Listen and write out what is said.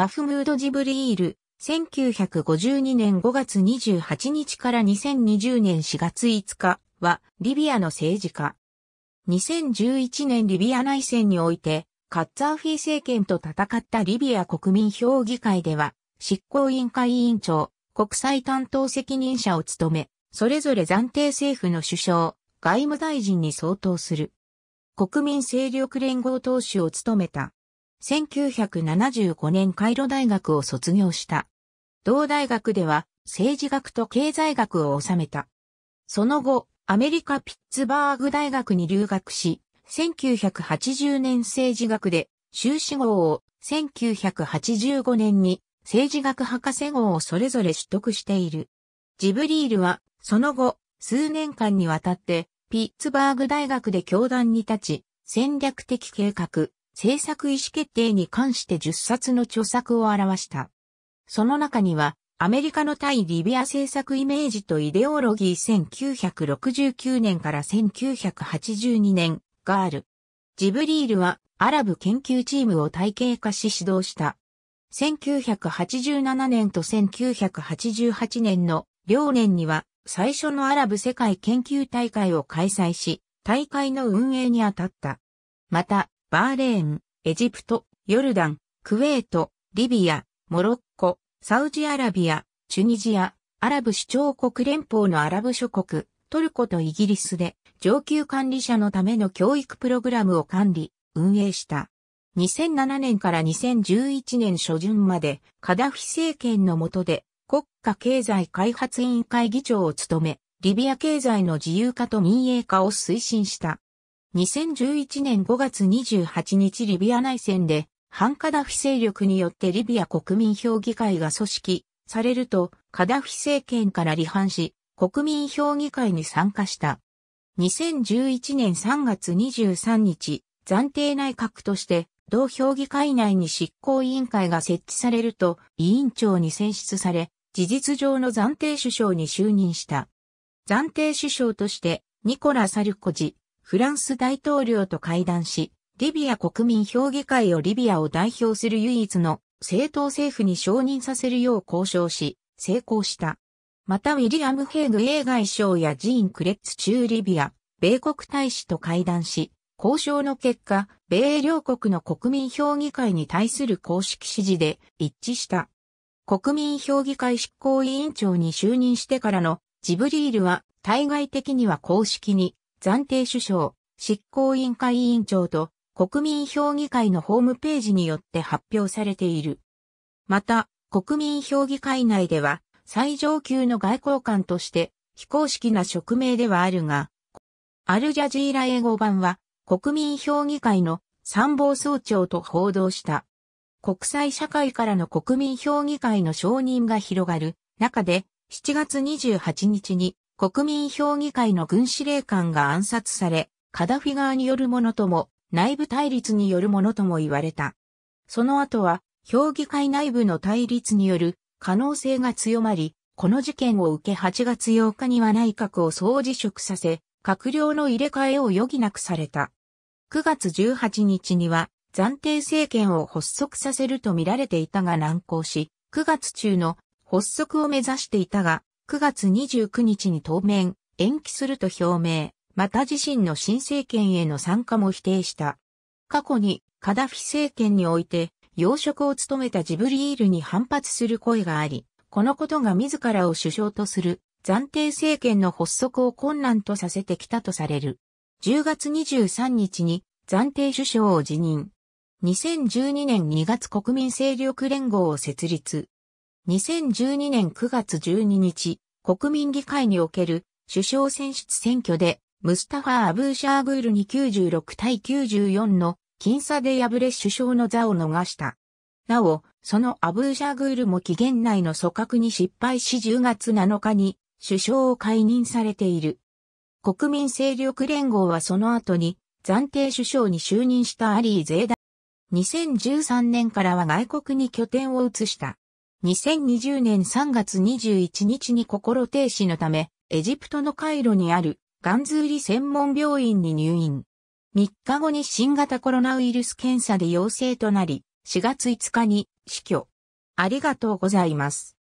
マフムード・ジブリール、1952年5月28日から2020年4月5日は、リビアの政治家。2011年リビア内戦において、カッツァーフィ政権と戦ったリビア国民評議会では、執行委員会委員長、国際担当責任者を務め、それぞれ暫定政府の首相、外務大臣に相当する。国民勢力連合党首を務めた。1975年カイロ大学を卒業した。同大学では政治学と経済学を収めた。その後、アメリカピッツバーグ大学に留学し、1980年政治学で修士号を、1985年に政治学博士号をそれぞれ取得している。ジブリールは、その後、数年間にわたって、ピッツバーグ大学で教壇に立ち、戦略的計画、政策意思決定に関して10冊の著作を表した。その中には、アメリカの対リビア政策イメージとイデオロギー1969年から1982年がある。ジブリールはアラブ研究チームを体系化し指導した。1987年と1988年の両年には最初のアラブ世界研究大会を開催し、大会の運営に当たった。また、バーレーン、エジプト、ヨルダン、クウェート、リビア、モロッコ、サウジアラビア、チュニジア、アラブ首長国連邦のアラブ諸国、トルコとイギリスで上級管理者のための教育プログラムを管理、運営した。2007年から2011年初旬までカダフィ政権の下で国家経済開発委員会議長を務め、リビア経済の自由化と民営化を推進した。2011年5月28日リビア内戦で、反カダフィ勢力によってリビア国民評議会が組織されると、カダフィ政権から離反し、国民評議会に参加した。2011年3月23日、暫定内閣として、同評議会内に執行委員会が設置されると、委員長に選出され、事実上の暫定首相に就任した。暫定首相として、ニコラ・サルコジ、フランス大統領と会談し、リビア国民評議会をリビアを代表する唯一の政党政府に承認させるよう交渉し、成功した。またウィリアム・ヘイグ英外相やジーン・クレッツ中リビア、米国大使と会談し、交渉の結果、米両国の国民評議会に対する公式指示で一致した。国民評議会執行委員長に就任してからのジブリールは対外的には公式に暫定首相、執行委員会委員長と国民評議会のホームページによって発表されている。また、国民評議会内では最上級の外交官として非公式な職名ではあるが、アルジャジーラ英語版は国民評議会の参謀総長と報道した。国際社会からの国民評議会の承認が広がる中で7月28日に国民評議会の軍司令官が暗殺され、カダフィ側によるものとも、内部対立によるものとも言われた。その後は、評議会内部の対立による可能性が強まり、この事件を受け8月8日には内閣を総辞職させ、閣僚の入れ替えを余儀なくされた。9月18日には暫定政権を発足させると見られていたが難航し、9月中の発足を目指していたが、9月29日に当面、延期すると表明、また自身の新政権への参加も否定した。過去にカダフィ政権において、要職を務めたジブリールに反発する声があり、このことが自らを首相とする暫定政権の発足を困難とさせてきたとされる。10月23日に暫定首相を辞任。2012年2月国民勢力連合を設立。2012年9月12日、国民議会における首相選出選挙で、ムスタファ・ー・アブーシャーグールに96対94の僅差で敗れ首相の座を逃した。なお、そのアブーシャーグールも期限内の組閣に失敗し10月7日に首相を解任されている。国民勢力連合はその後に暫定首相に就任したアリー・ゼーダ。2013年からは外国に拠点を移した。2020年3月21日に心停止のため、エジプトのカイロにあるガンズーリ専門病院に入院。3日後に新型コロナウイルス検査で陽性となり、4月5日に死去。ありがとうございます。